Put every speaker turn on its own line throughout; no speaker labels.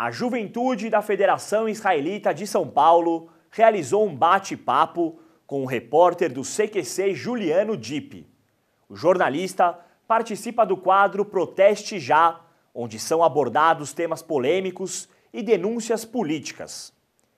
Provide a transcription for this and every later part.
A juventude da Federação Israelita de São Paulo realizou um bate-papo com o repórter do CQC Juliano Dipp. O jornalista participa do quadro Proteste Já, onde são abordados temas polêmicos e denúncias políticas.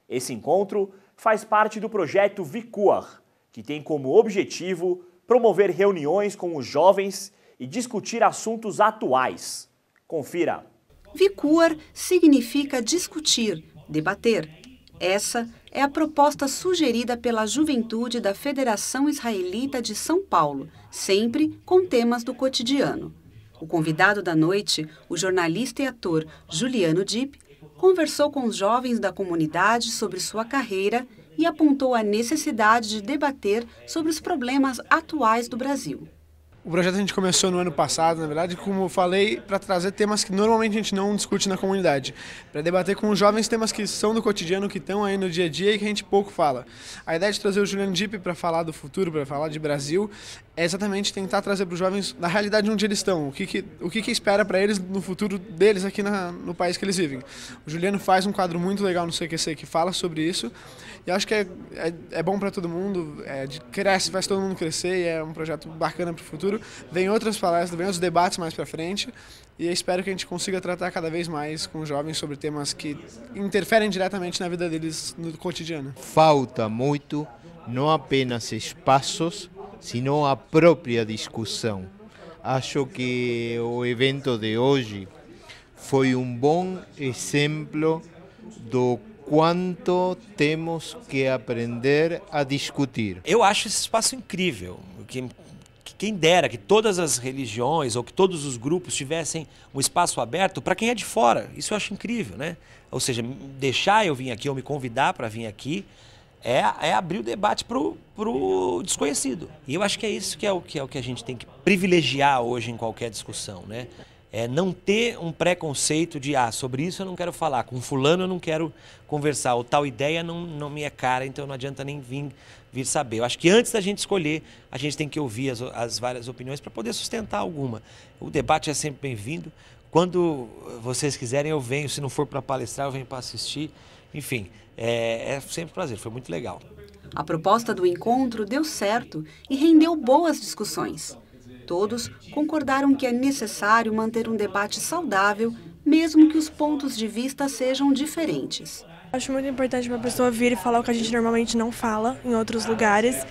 Esse encontro faz parte do projeto Vicuar, que tem como objetivo promover reuniões com os jovens
e discutir assuntos atuais. Confira. Vicuar significa discutir, debater. Essa é a proposta sugerida pela juventude da Federação Israelita de São Paulo, sempre com temas do cotidiano. O convidado da noite, o jornalista e ator Juliano Dip, conversou com os jovens da comunidade sobre sua carreira e apontou a necessidade de debater sobre os problemas atuais do Brasil.
O projeto a gente começou no ano passado, na verdade, como eu falei, para trazer temas que normalmente a gente não discute na comunidade, para debater com os jovens temas que são do cotidiano, que estão aí no dia a dia e que a gente pouco fala. A ideia de trazer o Juliano Dipp para falar do futuro, para falar de Brasil, é exatamente tentar trazer para os jovens na realidade onde eles estão, o que, que o que, que espera para eles no futuro deles aqui na, no país que eles vivem. O Juliano faz um quadro muito legal no CQC que fala sobre isso e acho que é, é, é bom para todo mundo, é, cresce, faz todo mundo crescer e é um projeto bacana para o futuro. Vem outras palestras, vem outros debates mais para frente e espero que a gente consiga tratar cada vez mais com os jovens sobre temas que interferem diretamente na vida deles no cotidiano.
Falta muito, não apenas espaços, sino a própria discussão. Acho que o evento de hoje foi um bom exemplo do quanto temos que aprender a discutir. Eu acho esse espaço incrível. Que, quem dera que todas as
religiões ou que todos os grupos tivessem um espaço aberto para quem é de fora. Isso eu acho incrível, né? Ou seja, deixar eu vir aqui ou me convidar para vir aqui é, é abrir o debate para o desconhecido. E eu acho que é isso que é, o, que é o que a gente tem que privilegiar hoje em qualquer discussão, né? É não ter um preconceito de, ah, sobre isso eu não quero falar, com fulano eu não quero conversar, ou tal ideia não, não me é cara, então não adianta nem vir, vir saber. Eu acho que antes da gente escolher, a gente tem que ouvir as, as várias opiniões para poder sustentar alguma. O debate é sempre bem-vindo. Quando vocês quiserem, eu venho. Se não for para
palestrar, eu venho para assistir. Enfim, é, é sempre um prazer, foi muito legal. A proposta do encontro deu certo e rendeu boas discussões. Todos concordaram que é necessário manter um debate saudável, mesmo que os pontos de vista
sejam diferentes. Acho muito importante uma pessoa vir e falar o que a gente normalmente não fala em outros lugares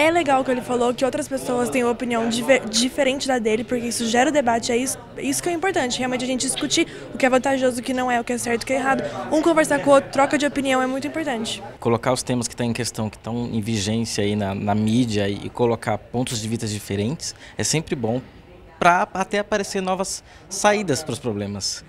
é legal que ele falou que outras pessoas têm uma opinião diver, diferente da dele, porque isso gera debate, é isso, isso que é importante, realmente a gente discutir o que é vantajoso, o que não é, o que é certo, o que é errado. Um conversar com o outro, troca de opinião é muito importante.
Colocar os temas que estão tá em questão, que estão em vigência aí na, na mídia e colocar pontos de vista diferentes é sempre bom para até aparecer novas saídas para os problemas.